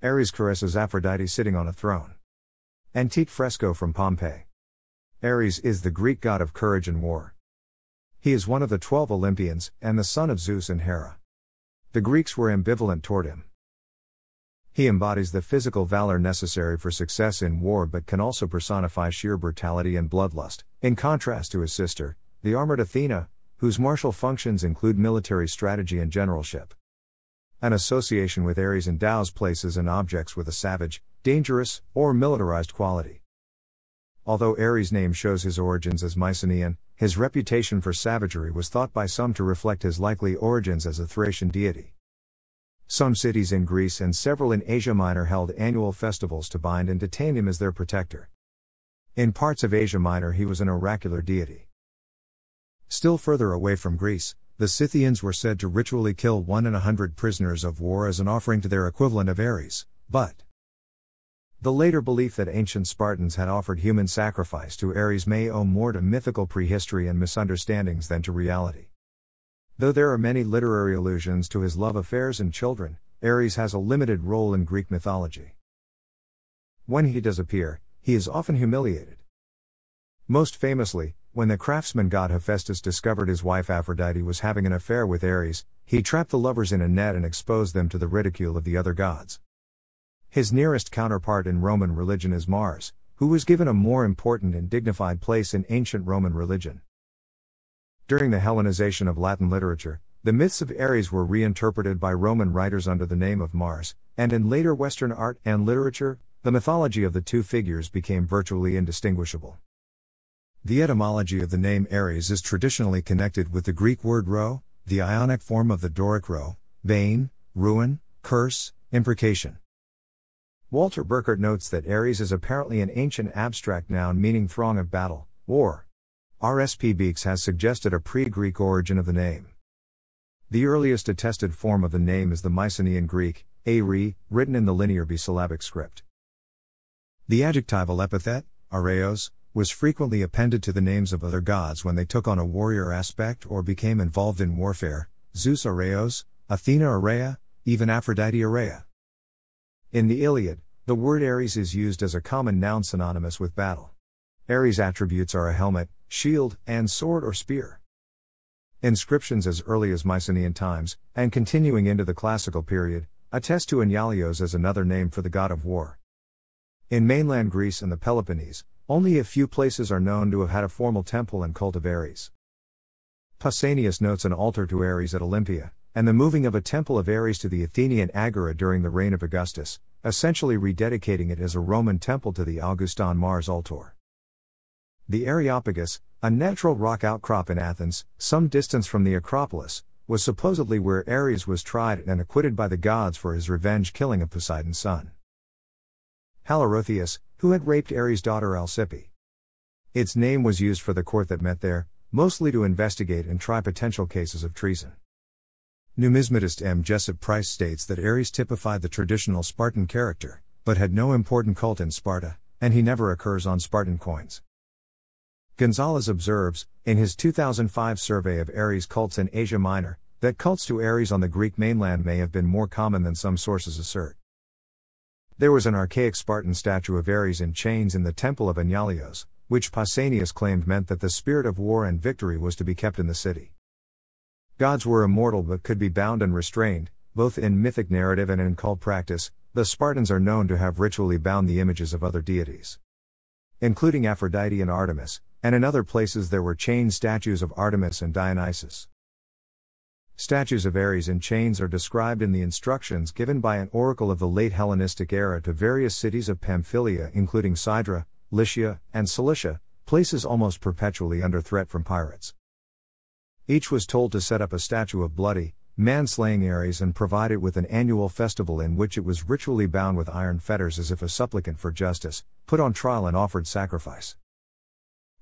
Ares caresses Aphrodite sitting on a throne. Antique fresco from Pompeii. Ares is the Greek god of courage and war. He is one of the twelve Olympians, and the son of Zeus and Hera. The Greeks were ambivalent toward him. He embodies the physical valor necessary for success in war but can also personify sheer brutality and bloodlust, in contrast to his sister, the armored Athena, whose martial functions include military strategy and generalship. An association with Aries endows places and objects with a savage, dangerous, or militarized quality. Although Aries' name shows his origins as Mycenaean, his reputation for savagery was thought by some to reflect his likely origins as a Thracian deity. Some cities in Greece and several in Asia Minor held annual festivals to bind and detain him as their protector. In parts of Asia Minor, he was an oracular deity. Still further away from Greece, the Scythians were said to ritually kill one in a hundred prisoners of war as an offering to their equivalent of Ares, but the later belief that ancient Spartans had offered human sacrifice to Ares may owe more to mythical prehistory and misunderstandings than to reality. Though there are many literary allusions to his love affairs and children, Ares has a limited role in Greek mythology. When he does appear, he is often humiliated. Most famously, when the craftsman god Hephaestus discovered his wife Aphrodite was having an affair with Ares, he trapped the lovers in a net and exposed them to the ridicule of the other gods. His nearest counterpart in Roman religion is Mars, who was given a more important and dignified place in ancient Roman religion. During the Hellenization of Latin literature, the myths of Ares were reinterpreted by Roman writers under the name of Mars, and in later Western art and literature, the mythology of the two figures became virtually indistinguishable. The etymology of the name Ares is traditionally connected with the Greek word "rhō," the Ionic form of the Doric "rhō," vein, ruin, curse, imprecation. Walter Burkert notes that Ares is apparently an ancient abstract noun meaning throng of battle, war. R.S.P. Beeks has suggested a pre Greek origin of the name. The earliest attested form of the name is the Mycenaean Greek, Ari, written in the Linear B syllabic script. The adjectival epithet, areos, was frequently appended to the names of other gods when they took on a warrior aspect or became involved in warfare Zeus Areios, Athena Areia, even Aphrodite Areia. In the Iliad, the word Ares is used as a common noun synonymous with battle. Ares' attributes are a helmet, shield, and sword or spear. Inscriptions as early as Mycenaean times, and continuing into the classical period, attest to Enyalios as another name for the god of war. In mainland Greece and the Peloponnese, only a few places are known to have had a formal temple and cult of Ares. Pausanias notes an altar to Ares at Olympia, and the moving of a temple of Ares to the Athenian Agora during the reign of Augustus, essentially rededicating it as a Roman temple to the Augustan Mars Altor. The Areopagus, a natural rock outcrop in Athens, some distance from the Acropolis, was supposedly where Ares was tried and acquitted by the gods for his revenge killing of Poseidon's son. Halerothius, who had raped Ares' daughter Alcippe. Its name was used for the court that met there, mostly to investigate and try potential cases of treason. Numismatist M. Jessup Price states that Ares typified the traditional Spartan character, but had no important cult in Sparta, and he never occurs on Spartan coins. Gonzalez observes, in his 2005 survey of Ares cults in Asia Minor, that cults to Ares on the Greek mainland may have been more common than some sources assert. There was an archaic Spartan statue of Ares in chains in the temple of Anialios, which Pausanias claimed meant that the spirit of war and victory was to be kept in the city. Gods were immortal but could be bound and restrained, both in mythic narrative and in cult practice, the Spartans are known to have ritually bound the images of other deities. Including Aphrodite and Artemis, and in other places there were chain statues of Artemis and Dionysus. Statues of Ares in chains are described in the instructions given by an oracle of the late Hellenistic era to various cities of Pamphylia, including Sidra, Lycia, and Cilicia, places almost perpetually under threat from pirates. Each was told to set up a statue of bloody, man slaying Ares and provide it with an annual festival in which it was ritually bound with iron fetters as if a supplicant for justice, put on trial and offered sacrifice.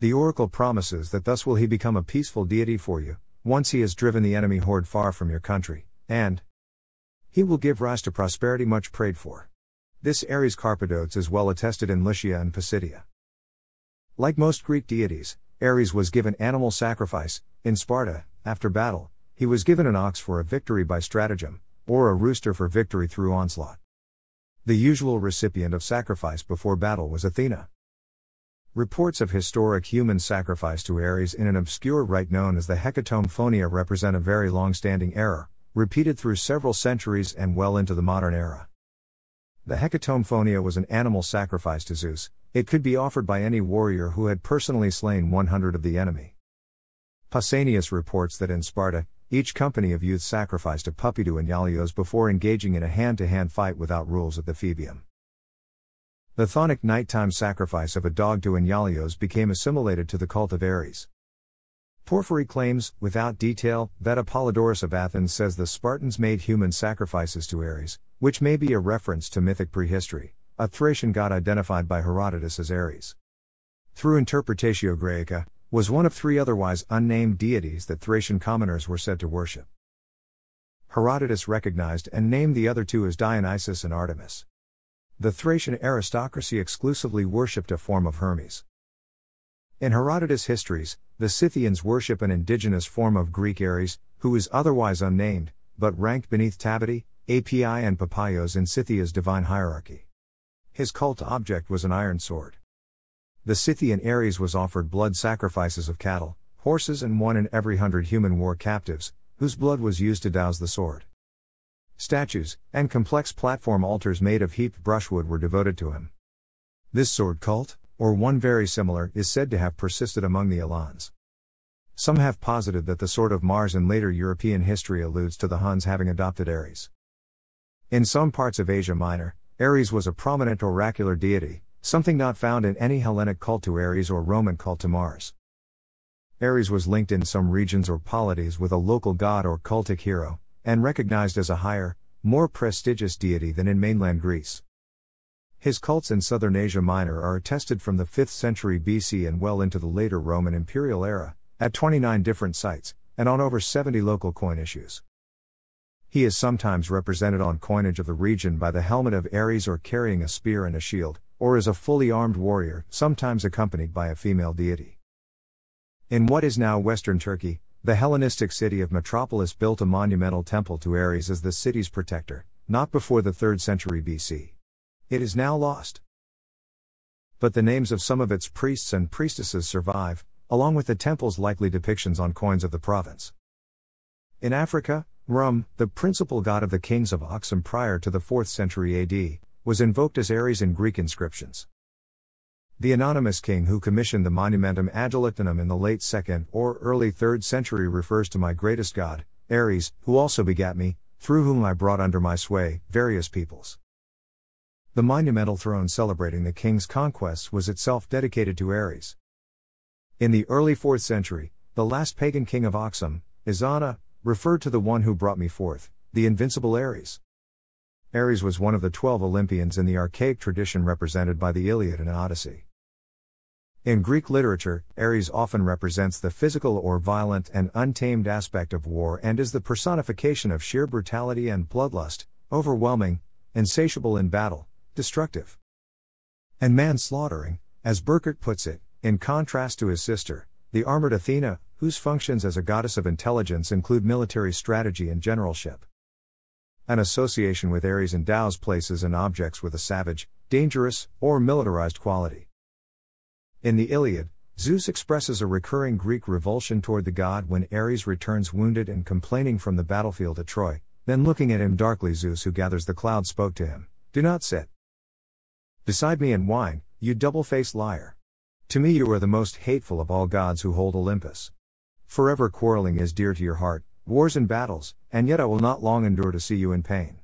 The oracle promises that thus will he become a peaceful deity for you, once he has driven the enemy horde far from your country, and he will give rise to prosperity much prayed for. This Ares Carpadotes is well attested in Lycia and Pisidia. Like most Greek deities, Ares was given animal sacrifice, in Sparta, after battle, he was given an ox for a victory by stratagem, or a rooster for victory through onslaught. The usual recipient of sacrifice before battle was Athena. Reports of historic human sacrifice to Ares in an obscure rite known as the hecatomphonia represent a very long standing error, repeated through several centuries and well into the modern era. The hecatomphonia was an animal sacrifice to Zeus, it could be offered by any warrior who had personally slain 100 of the enemy. Pausanias reports that in Sparta, each company of youths sacrificed a puppy to Enyalios before engaging in a hand to hand fight without rules at the Phoebeum. The Thonic nighttime sacrifice of a dog to Inyalios became assimilated to the cult of Ares. Porphyry claims, without detail, that Apollodorus of Athens says the Spartans made human sacrifices to Ares, which may be a reference to mythic prehistory, a Thracian god identified by Herodotus as Ares. Through Interpretatio Graeca, was one of three otherwise unnamed deities that Thracian commoners were said to worship. Herodotus recognized and named the other two as Dionysus and Artemis the Thracian aristocracy exclusively worshipped a form of Hermes. In Herodotus' histories, the Scythians worship an indigenous form of Greek Ares, who is otherwise unnamed, but ranked beneath Tabity, Api, and Papaios in Scythia's divine hierarchy. His cult object was an iron sword. The Scythian Ares was offered blood sacrifices of cattle, horses, and one in every hundred human war captives, whose blood was used to douse the sword statues, and complex platform altars made of heaped brushwood were devoted to him. This sword cult, or one very similar, is said to have persisted among the Alans. Some have posited that the sword of Mars in later European history alludes to the Huns having adopted Ares. In some parts of Asia Minor, Ares was a prominent oracular deity, something not found in any Hellenic cult to Ares or Roman cult to Mars. Ares was linked in some regions or polities with a local god or cultic hero, and recognized as a higher, more prestigious deity than in mainland Greece. His cults in southern Asia Minor are attested from the 5th century BC and well into the later Roman imperial era, at 29 different sites, and on over 70 local coin issues. He is sometimes represented on coinage of the region by the helmet of Ares or carrying a spear and a shield, or as a fully armed warrior, sometimes accompanied by a female deity. In what is now western Turkey, the Hellenistic city of Metropolis built a monumental temple to Ares as the city's protector, not before the 3rd century BC. It is now lost. But the names of some of its priests and priestesses survive, along with the temple's likely depictions on coins of the province. In Africa, Rum, the principal god of the kings of Oxum prior to the 4th century AD, was invoked as Ares in Greek inscriptions the anonymous king who commissioned the monumentum adulatinum in the late 2nd or early 3rd century refers to my greatest god, Ares, who also begat me, through whom I brought under my sway various peoples. The monumental throne celebrating the king's conquests was itself dedicated to Ares. In the early 4th century, the last pagan king of Oxum, Izana, referred to the one who brought me forth, the invincible Ares. Ares was one of the twelve Olympians in the archaic tradition represented by the Iliad and Odyssey. In Greek literature, Ares often represents the physical or violent and untamed aspect of war and is the personification of sheer brutality and bloodlust, overwhelming, insatiable in battle, destructive. And manslaughtering, as Burkert puts it, in contrast to his sister, the armored Athena, whose functions as a goddess of intelligence include military strategy and generalship. An association with Ares endows places and objects with a savage, dangerous, or militarized quality. In the Iliad, Zeus expresses a recurring Greek revulsion toward the god when Ares returns wounded and complaining from the battlefield at Troy, then looking at him darkly, Zeus, who gathers the cloud, spoke to him Do not sit beside me and whine, you double faced liar. To me, you are the most hateful of all gods who hold Olympus. Forever quarreling is dear to your heart, wars and battles, and yet I will not long endure to see you in pain.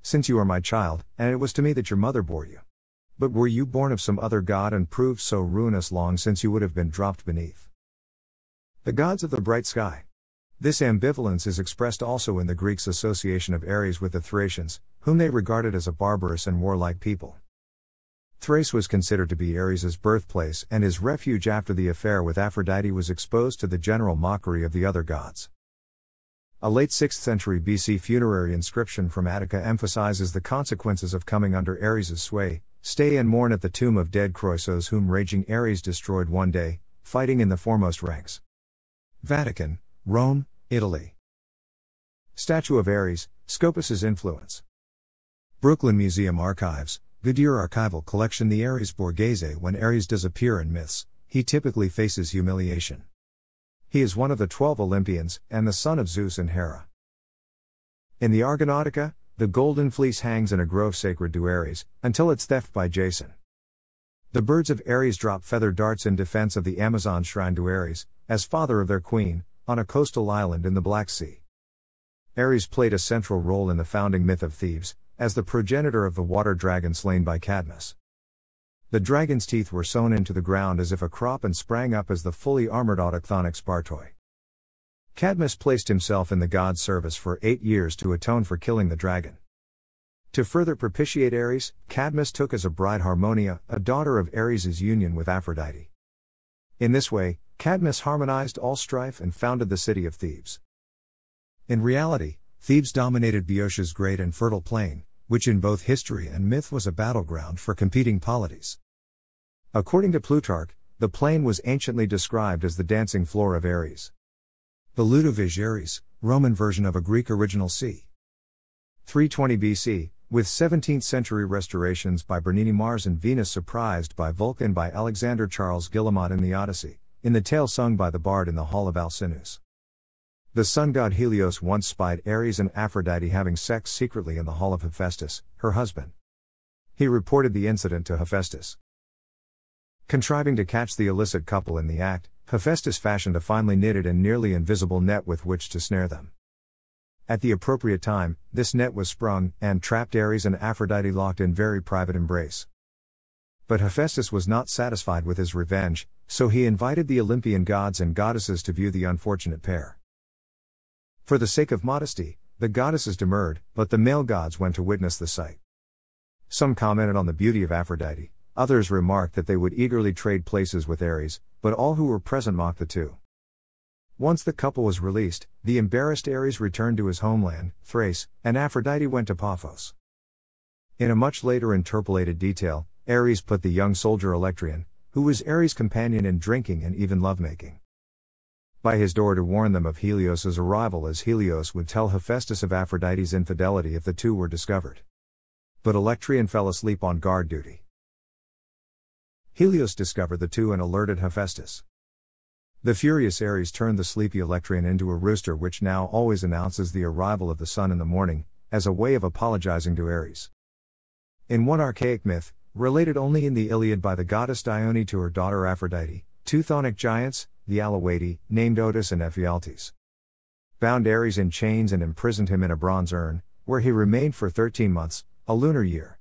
Since you are my child, and it was to me that your mother bore you, but were you born of some other god and proved so ruinous long since you would have been dropped beneath? The gods of the bright sky. This ambivalence is expressed also in the Greeks' association of Ares with the Thracians, whom they regarded as a barbarous and warlike people. Thrace was considered to be Ares's birthplace, and his refuge after the affair with Aphrodite was exposed to the general mockery of the other gods. A late 6th century BC funerary inscription from Attica emphasizes the consequences of coming under Ares's sway, Stay and mourn at the tomb of dead Croesus whom raging Ares destroyed one day, fighting in the foremost ranks. Vatican, Rome, Italy. Statue of Ares, Scopus's influence. Brooklyn Museum Archives, Goodyear Archival Collection The Ares Borghese When Ares does appear in myths, he typically faces humiliation. He is one of the twelve Olympians, and the son of Zeus and Hera. In the Argonautica, the golden fleece hangs in a grove sacred to Ares, until its theft by Jason. The birds of Ares drop feather darts in defense of the Amazon shrine to Ares, as father of their queen, on a coastal island in the Black Sea. Ares played a central role in the founding myth of Thebes, as the progenitor of the water dragon slain by Cadmus. The dragon's teeth were sown into the ground as if a crop and sprang up as the fully armored autochthonic Spartoi. Cadmus placed himself in the god's service for eight years to atone for killing the dragon. To further propitiate Ares, Cadmus took as a bride Harmonia, a daughter of Ares's union with Aphrodite. In this way, Cadmus harmonized all strife and founded the city of Thebes. In reality, Thebes dominated Boeotia's great and fertile plain, which in both history and myth was a battleground for competing polities. According to Plutarch, the plain was anciently described as the dancing floor of Ares. The Ludovigeres, Roman version of a Greek original c. 320 BC, with 17th century restorations by Bernini Mars and Venus surprised by Vulcan by Alexander Charles Guillemot in the Odyssey, in the tale sung by the bard in the Hall of Alcinous. The sun god Helios once spied Ares and Aphrodite having sex secretly in the hall of Hephaestus, her husband. He reported the incident to Hephaestus. Contriving to catch the illicit couple in the act, Hephaestus fashioned a finely knitted and nearly invisible net with which to snare them. At the appropriate time, this net was sprung, and trapped Ares and Aphrodite locked in very private embrace. But Hephaestus was not satisfied with his revenge, so he invited the Olympian gods and goddesses to view the unfortunate pair. For the sake of modesty, the goddesses demurred, but the male gods went to witness the sight. Some commented on the beauty of Aphrodite, others remarked that they would eagerly trade places with Ares, but all who were present mocked the two. Once the couple was released, the embarrassed Ares returned to his homeland, Thrace, and Aphrodite went to Paphos. In a much later interpolated detail, Ares put the young soldier Electrian, who was Ares' companion in drinking and even lovemaking, by his door to warn them of Helios's arrival, as Helios would tell Hephaestus of Aphrodite's infidelity if the two were discovered. But Electrian fell asleep on guard duty. Helios discovered the two and alerted Hephaestus. The furious Ares turned the sleepy Electrian into a rooster, which now always announces the arrival of the sun in the morning, as a way of apologizing to Ares. In one archaic myth, related only in the Iliad by the goddess Dione to her daughter Aphrodite, two Thonic giants, the Alawadi, named Otis and Ephialtes, bound Ares in chains and imprisoned him in a bronze urn, where he remained for 13 months, a lunar year.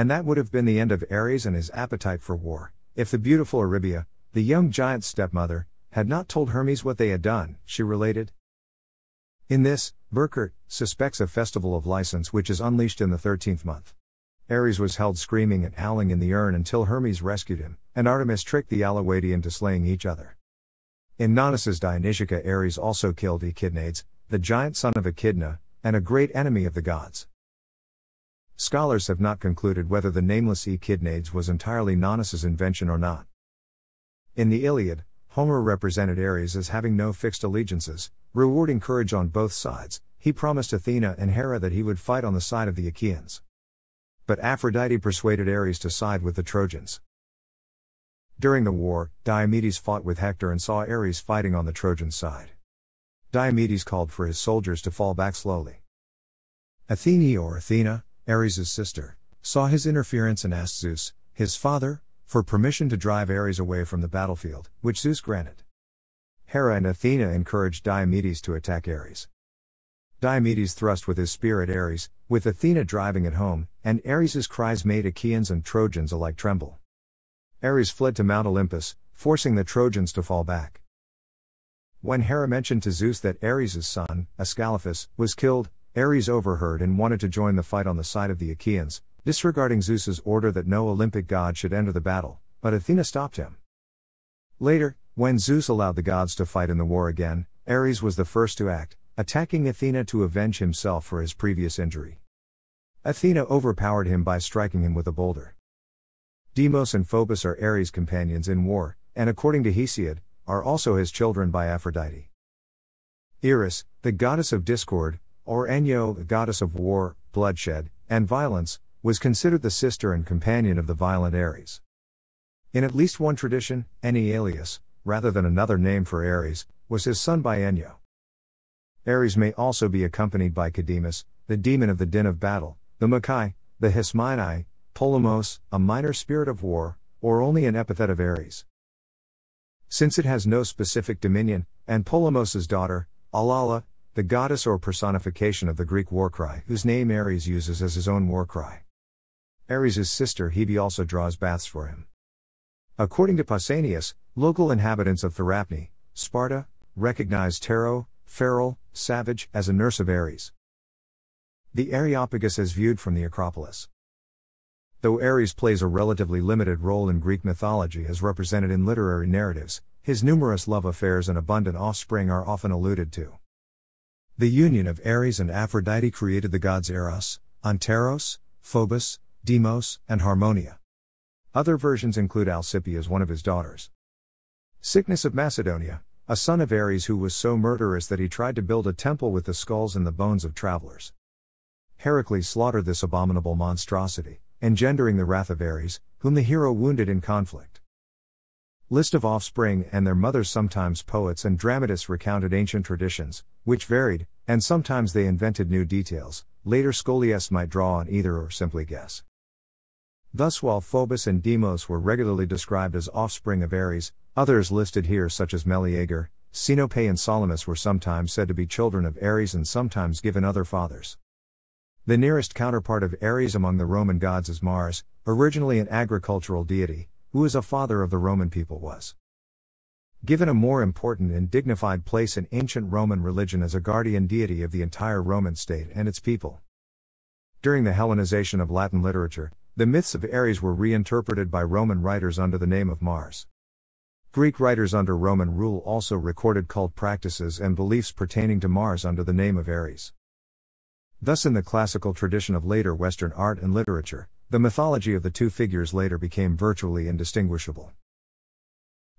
And that would have been the end of Ares and his appetite for war, if the beautiful Aribia, the young giant's stepmother, had not told Hermes what they had done, she related. In this, Burkert suspects a festival of license which is unleashed in the 13th month. Ares was held screaming and howling in the urn until Hermes rescued him, and Artemis tricked the Alawadi into slaying each other. In Nonnus's Dionysica, Ares also killed Echidnades, the giant son of Echidna, and a great enemy of the gods. Scholars have not concluded whether the nameless Echidnades was entirely Nonnus's invention or not. In the Iliad, Homer represented Ares as having no fixed allegiances, rewarding courage on both sides, he promised Athena and Hera that he would fight on the side of the Achaeans. But Aphrodite persuaded Ares to side with the Trojans. During the war, Diomedes fought with Hector and saw Ares fighting on the Trojan side. Diomedes called for his soldiers to fall back slowly. Athene or Athena, Ares' sister, saw his interference and asked Zeus, his father, for permission to drive Ares away from the battlefield, which Zeus granted. Hera and Athena encouraged Diomedes to attack Ares. Diomedes thrust with his spear at Ares, with Athena driving it home, and Ares's cries made Achaeans and Trojans alike tremble. Ares fled to Mount Olympus, forcing the Trojans to fall back. When Hera mentioned to Zeus that Ares's son, Ascalaphus, was killed, Ares overheard and wanted to join the fight on the side of the Achaeans, disregarding Zeus's order that no Olympic god should enter the battle, but Athena stopped him. Later, when Zeus allowed the gods to fight in the war again, Ares was the first to act, attacking Athena to avenge himself for his previous injury. Athena overpowered him by striking him with a boulder. Demos and Phobos are Ares' companions in war, and according to Hesiod, are also his children by Aphrodite. Iris, the goddess of discord, or Enyo, the goddess of war, bloodshed, and violence, was considered the sister and companion of the violent Ares. In at least one tradition, Enyalius, rather than another name for Ares, was his son by Enyo. Ares may also be accompanied by Cademus, the demon of the din of battle, the Makai, the Hismini, Polemos, a minor spirit of war, or only an epithet of Ares. Since it has no specific dominion, and Polemos' daughter, Alala, the goddess or personification of the Greek war cry, whose name Ares uses as his own war cry. Ares's sister Hebe also draws baths for him. According to Pausanias, local inhabitants of Therapne, Sparta, recognized Taro, feral, savage as a nurse of Ares. The Areopagus is viewed from the Acropolis. Though Ares plays a relatively limited role in Greek mythology as represented in literary narratives, his numerous love affairs and abundant offspring are often alluded to. The union of Ares and Aphrodite created the gods Eros, Anteros, Phobos, Demos, and Harmonia. Other versions include Alcippe as one of his daughters. Sickness of Macedonia, a son of Ares who was so murderous that he tried to build a temple with the skulls and the bones of travelers. Heracles slaughtered this abominable monstrosity, engendering the wrath of Ares, whom the hero wounded in conflict. List of offspring and their mothers. Sometimes poets and dramatists recounted ancient traditions, which varied, and sometimes they invented new details. Later scholiasts might draw on either or simply guess. Thus, while Phobos and Deimos were regularly described as offspring of Ares, others listed here, such as Meleager, Sinope, and Salamis, were sometimes said to be children of Ares and sometimes given other fathers. The nearest counterpart of Ares among the Roman gods is Mars, originally an agricultural deity, who is a father of the Roman people, was given a more important and dignified place in ancient Roman religion as a guardian deity of the entire Roman state and its people. During the Hellenization of Latin literature, the myths of Ares were reinterpreted by Roman writers under the name of Mars. Greek writers under Roman rule also recorded cult practices and beliefs pertaining to Mars under the name of Ares. Thus, in the classical tradition of later Western art and literature, the mythology of the two figures later became virtually indistinguishable.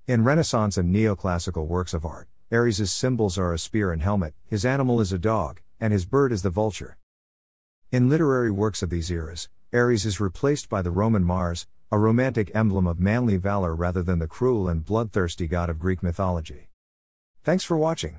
In Renaissance and neoclassical works of art, Ares's symbols are a spear and helmet, his animal is a dog, and his bird is the vulture. In literary works of these eras, Ares is replaced by the Roman Mars, a romantic emblem of manly valor rather than the cruel and bloodthirsty god of Greek mythology. Thanks for watching.